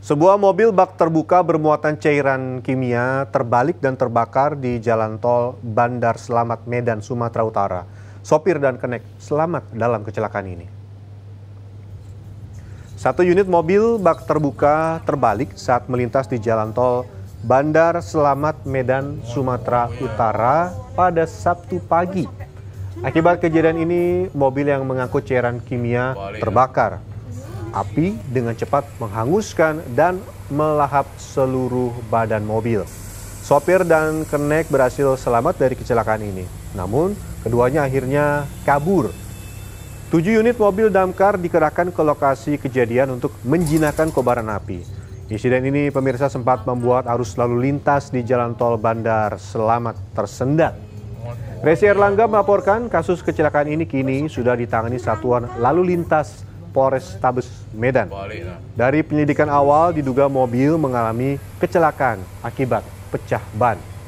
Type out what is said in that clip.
Sebuah mobil bak terbuka bermuatan cairan kimia terbalik dan terbakar di jalan tol Bandar Selamat Medan, Sumatera Utara. Sopir dan kenek selamat dalam kecelakaan ini. Satu unit mobil bak terbuka terbalik saat melintas di jalan tol Bandar Selamat Medan, Sumatera Utara pada Sabtu pagi. Akibat kejadian ini, mobil yang mengangkut cairan kimia terbakar Api dengan cepat menghanguskan dan melahap seluruh badan mobil. Sopir dan kenek berhasil selamat dari kecelakaan ini. Namun, keduanya akhirnya kabur. Tujuh unit mobil damkar dikerahkan ke lokasi kejadian untuk menjinakkan kobaran api. Insiden ini pemirsa sempat membuat arus lalu lintas di jalan tol Bandar Selamat tersendat. Resi Erlangga melaporkan kasus kecelakaan ini kini sudah ditangani Satuan Lalu Lintas Polres Polrestabes Medan. Ya. Dari penyelidikan awal diduga mobil mengalami kecelakaan akibat pecah ban.